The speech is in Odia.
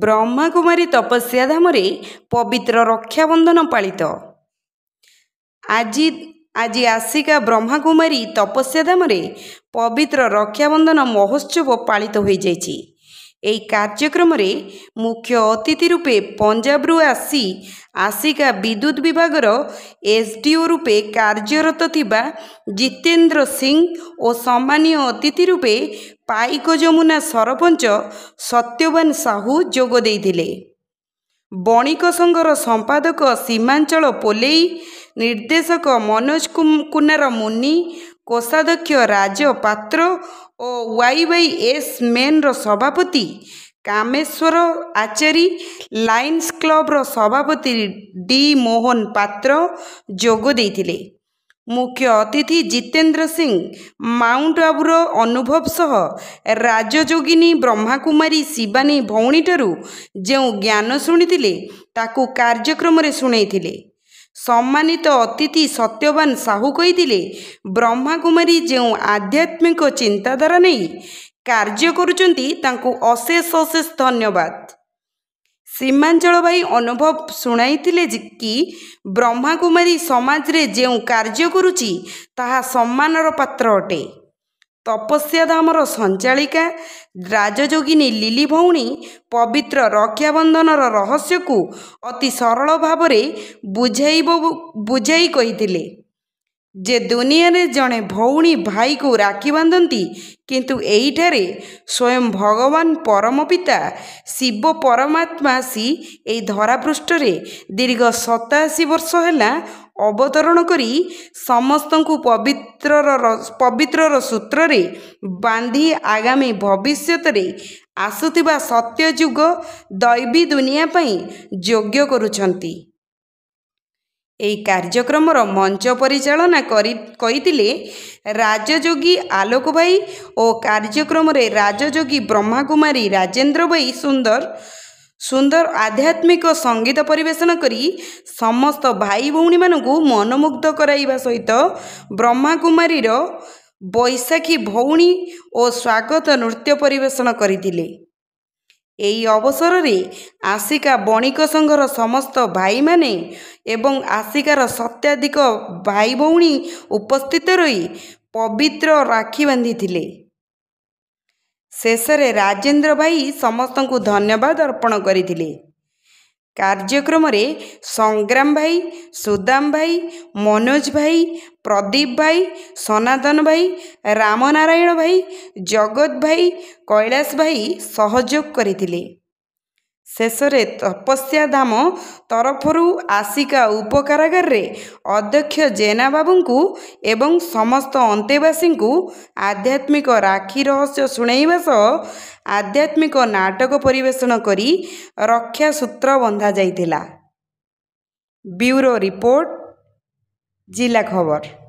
ବ୍ରହ୍ମାକୁମାରୀ ତପସ୍ୟା ଧାମରେ ପବିତ୍ର ରକ୍ଷାବନ୍ଧନ ପାଳିତ ଆଜି ଆଜି ଆସିକା ବ୍ରହ୍ମାକୁମାରୀ ତପସ୍ୟା ଧାମରେ ପବିତ୍ର ରକ୍ଷାବନ୍ଧନ ମହୋତ୍ସବ ପାଳିତ ହୋଇଯାଇଛି ଏହି କାର୍ଯ୍ୟକ୍ରମରେ ମୁଖ୍ୟ ଅତିଥି ରୂପେ ପଞ୍ଜାବରୁ ଆସି ଆସିକା ବିଦ୍ୟୁତ ବିଭାଗର ଏସ୍ ଏସ୍ଡିଓ ରୂପେ କାର୍ଯ୍ୟରତ ଥିବା ଜିତେନ୍ଦ୍ର ସିଂ ଓ ସମ୍ମାନୀୟ ଅତିଥି ରୂପେ ପାଇକ ଯମୁନା ସରପଞ୍ଚ ସତ୍ୟବାନ ସାହୁ ଯୋଗ ଦେଇଥିଲେ ବଣିକ ସଂଘର ସମ୍ପାଦକ ସୀମାଞ୍ଚଳ ପୋଲେଇ ନିର୍ଦ୍ଦେଶକ ମନୋଜ କୁନାର ମୁନି କୋଷାଧ୍ୟକ୍ଷ ରାଜ ପାତ୍ର ଓ ୱାଇ ୱାଇ ଏସ୍ ମେନ୍ର ସଭାପତି କାମେଶ୍ୱର ଆଚାରୀ ଲାଇନ୍ସ କ୍ଲବ୍ର ସଭାପତି ଡି ମୋହନ ପାତ୍ର ଯୋଗ ଦେଇଥିଲେ ମୁଖ୍ୟ ଅତିଥି ଜିତେନ୍ଦ୍ର ସିଂ ମାଉଣ୍ଟ ଆବୁର ଅନୁଭବ ସହ ରାଜଯୋଗିନୀ ବ୍ରହ୍ମାକୁମାରୀ ଶିବାନୀ ଭଉଣୀଠାରୁ ଯେଉଁ ଜ୍ଞାନ ଶୁଣିଥିଲେ ତାକୁ କାର୍ଯ୍ୟକ୍ରମରେ ଶୁଣେଇଥିଲେ ସମ୍ମାନିତ ଅତିଥି ସତ୍ୟବାନ ସାହୁ କହିଥିଲେ ବ୍ରହ୍ମାକୁମାରୀ ଯେଉଁ ଆଧ୍ୟାତ୍ମିକ ଚିନ୍ତାଧାରା ନେଇ କାର୍ଯ୍ୟ କରୁଛନ୍ତି ତାଙ୍କୁ ଅଶେଷ ଅଶେଷ ଧନ୍ୟବାଦ ସୀମାଞ୍ଚଳ ଭାଇ ଅନୁଭବ ଶୁଣାଇଥିଲେ କି ବ୍ରହ୍ମାକୁମାରୀ ସମାଜରେ ଯେଉଁ କାର୍ଯ୍ୟ କରୁଛି ତାହା ସମ୍ମାନର ପାତ୍ର ଅଟେ তপস্যাধামর সঞ্চালিকা রাজযোগিনী লিলি ভৌণী পবিত্র রক্ষাবন্ধনর রহস্যକୁ ଅତି ସରଳ ଭାବରେ ବୁଝାଇବ ବୁଝାଇ କହିଥିଲେ ଯେ ଦୁନିଆରେ ଜଣେ ଭଉଣୀ ଭାଇକୁ ରାକ୍ଷୀ ବାନ୍ଧନ୍ତି କିନ୍ତୁ ଏଇଠାରେ ସ୍ୱୟଂ ଭଗବାନ ପରମ ପିତା ଶିବ ପରମାତ୍ମା ଆସି ଏହି ଧରାପୃଷ୍ଠରେ ଦୀର୍ଘ ସତାଅଶୀ ବର୍ଷ ହେଲା ଅବତରଣ କରି ସମସ୍ତଙ୍କୁ ପବିତ୍ରର ପବିତ୍ରର ସୂତ୍ରରେ ବାନ୍ଧି ଆଗାମୀ ଭବିଷ୍ୟତରେ ଆସୁଥିବା ସତ୍ୟ ଯୁଗ ଦୈବୀ ଦୁନିଆ ପାଇଁ ଯୋଗ୍ୟ କରୁଛନ୍ତି ଏହି କାର୍ଯ୍ୟକ୍ରମର ମଞ୍ଚ ପରିଚାଳନା କରି କହିଥିଲେ ରାଜଯୋଗୀ ଆଲୋକ ଭାଇ ଓ କାର୍ଯ୍ୟକ୍ରମରେ ରାଜଯୋଗୀ ବ୍ରହ୍ମାକୁମାରୀ ରାଜେନ୍ଦ୍ର ଭାଇ ସୁନ୍ଦର ସୁନ୍ଦର ଆଧ୍ୟାତ୍ମିକ ସଙ୍ଗୀତ ପରିବେଷଣ କରି ସମସ୍ତ ଭାଇ ଭଉଣୀମାନଙ୍କୁ ମନମୁଗ୍ଧ କରାଇବା ସହିତ ବ୍ରହ୍ମାକୁମାରୀର ବୈଶାଖୀ ଭଉଣୀ ଓ ସ୍ୱାଗତ ନୃତ୍ୟ ପରିବେଷଣ କରିଥିଲେ ଏହି ଅବସରରେ ଆସିକା ବଣିକ ସଂଘର ସମସ୍ତ ଭାଇମାନେ ଏବଂ ଆସିକାର ସତ୍ୟାଧିକ ଭାଇ ଭଉଣୀ ଉପସ୍ଥିତ ରହି ପବିତ୍ର ରାକ୍ଷୀ ବାନ୍ଧିଥିଲେ ଶେଷରେ ରାଜେନ୍ଦ୍ର ଭାଇ ସମସ୍ତଙ୍କୁ ଧନ୍ୟବାଦ ଅର୍ପଣ କରିଥିଲେ କାର୍ଯ୍ୟକ୍ରମରେ ସଂଗ୍ରାମ ଭାଇ ସୁଦାମ ଭାଇ ମନୋଜ ଭାଇ ପ୍ରଦୀପ ଭାଇ ସନାତନ ଭାଇ ରାମନାରାୟଣ ଭାଇ ଜଗତ ଭାଇ କୈଳାସ ଭାଇ ସହଯୋଗ କରିଥିଲେ ଶେଷରେ ତପସ୍ୟା ଧାମ ତରଫରୁ ଆସିକା ଉପକାରାଗାରରେ ଅଧ୍ୟକ୍ଷ ଜେନା ବାବୁଙ୍କୁ ଏବଂ ସମସ୍ତ ଅନ୍ତେବାସୀଙ୍କୁ ଆଧ୍ୟାତ୍ମିକ ରାକ୍ଷୀ ରହସ୍ୟ ଶୁଣାଇବା ସହ ଆଧ୍ୟାତ୍ମିକ ନାଟକ ପରିବେଷଣ କରି ରକ୍ଷା ସୂତ୍ର ବନ୍ଧାଯାଇଥିଲା ବ୍ୟୁରୋ ରିପୋର୍ଟ ଜିଲ୍ଲା ଖବର